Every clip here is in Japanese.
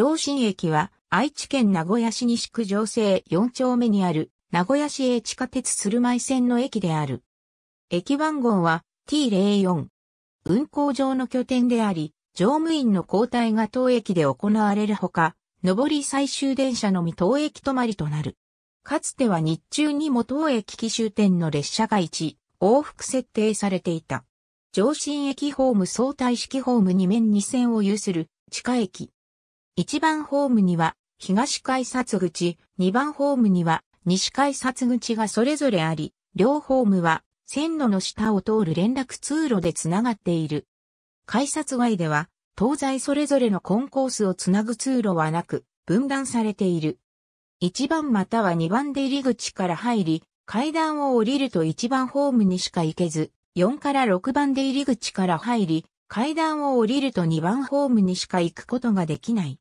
上信駅は愛知県名古屋市西区上西4丁目にある名古屋市営地下鉄鶴舞線の駅である。駅番号は T04。運行上の拠点であり、乗務員の交代が当駅で行われるほか、上り最終電車のみ当駅止まりとなる。かつては日中にも当駅奇終点の列車が1、往復設定されていた。上信駅ホーム相対式ホーム2面2線を有する地下駅、1番ホームには東改札口、2番ホームには西改札口がそれぞれあり、両ホームは線路の下を通る連絡通路でつながっている。改札外では東西それぞれのコンコースをつなぐ通路はなく分断されている。1番または2番出入り口から入り、階段を降りると1番ホームにしか行けず、4から6番出入り口から入り、階段を降りると2番ホームにしか行くことができない。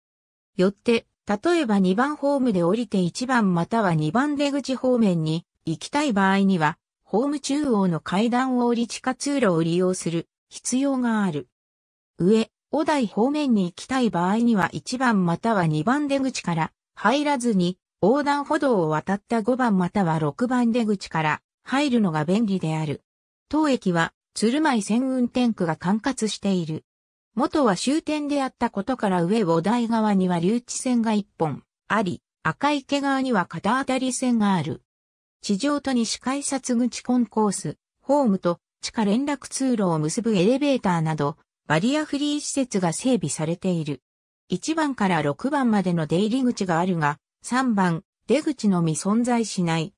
よって、例えば2番ホームで降りて1番または2番出口方面に行きたい場合には、ホーム中央の階段を降り地下通路を利用する必要がある。上、お台方面に行きたい場合には1番または2番出口から入らずに横断歩道を渡った5番または6番出口から入るのが便利である。当駅は鶴舞線運転区が管轄している。元は終点であったことから上を台側には留置線が一本あり、赤池側には片当たり線がある。地上と西改札口コンコース、ホームと地下連絡通路を結ぶエレベーターなど、バリアフリー施設が整備されている。1番から6番までの出入り口があるが、3番、出口のみ存在しない。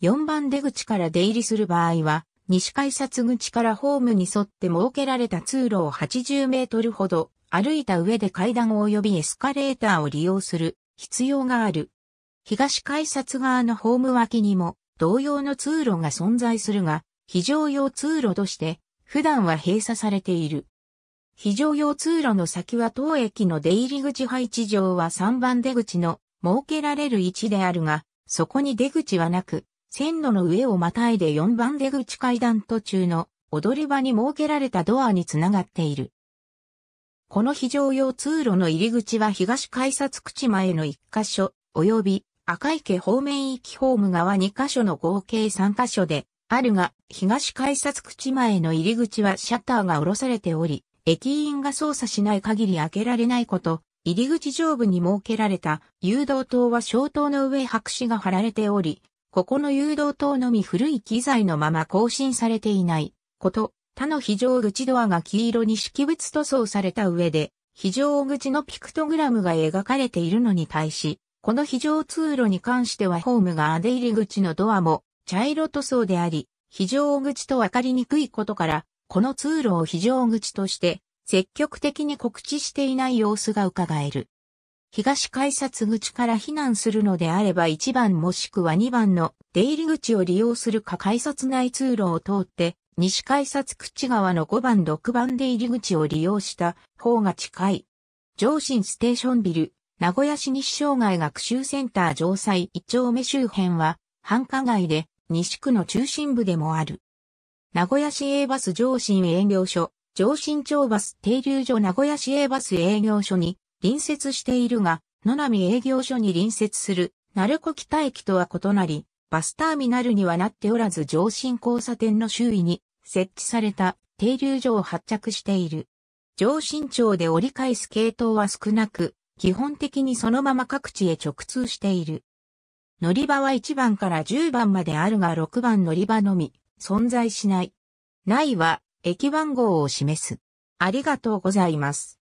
4番出口から出入りする場合は、西改札口からホームに沿って設けられた通路を80メートルほど歩いた上で階段及びエスカレーターを利用する必要がある。東改札側のホーム脇にも同様の通路が存在するが、非常用通路として普段は閉鎖されている。非常用通路の先は当駅の出入り口配置上は3番出口の設けられる位置であるが、そこに出口はなく、線路の上をまたいで4番出口階段途中の踊り場に設けられたドアにつながっている。この非常用通路の入り口は東改札口前の1箇所、及び赤池方面行きホーム側2箇所の合計3箇所であるが、東改札口前の入り口はシャッターが下ろされており、駅員が操作しない限り開けられないこと、入り口上部に設けられた誘導灯は消灯の上白紙が貼られており、ここの誘導灯のみ古い機材のまま更新されていないこと、他の非常口ドアが黄色に識別塗装された上で、非常口のピクトグラムが描かれているのに対し、この非常通路に関してはホームが出入り口のドアも茶色塗装であり、非常口とわかりにくいことから、この通路を非常口として積極的に告知していない様子が伺える。東改札口から避難するのであれば1番もしくは2番の出入り口を利用するか改札内通路を通って西改札口側の5番6番出入り口を利用した方が近い。上新ステーションビル、名古屋市西障害学習センター城西1丁目周辺は繁華街で西区の中心部でもある。名古屋市営バス上新営業所、上新町バス停留所名古屋市営バス営業所に隣接しているが、野波営業所に隣接する、鳴子北駅とは異なり、バスターミナルにはなっておらず上新交差点の周囲に設置された停留所を発着している。上新町で折り返す系統は少なく、基本的にそのまま各地へ直通している。乗り場は1番から10番まであるが6番乗り場のみ存在しない。ないは駅番号を示す。ありがとうございます。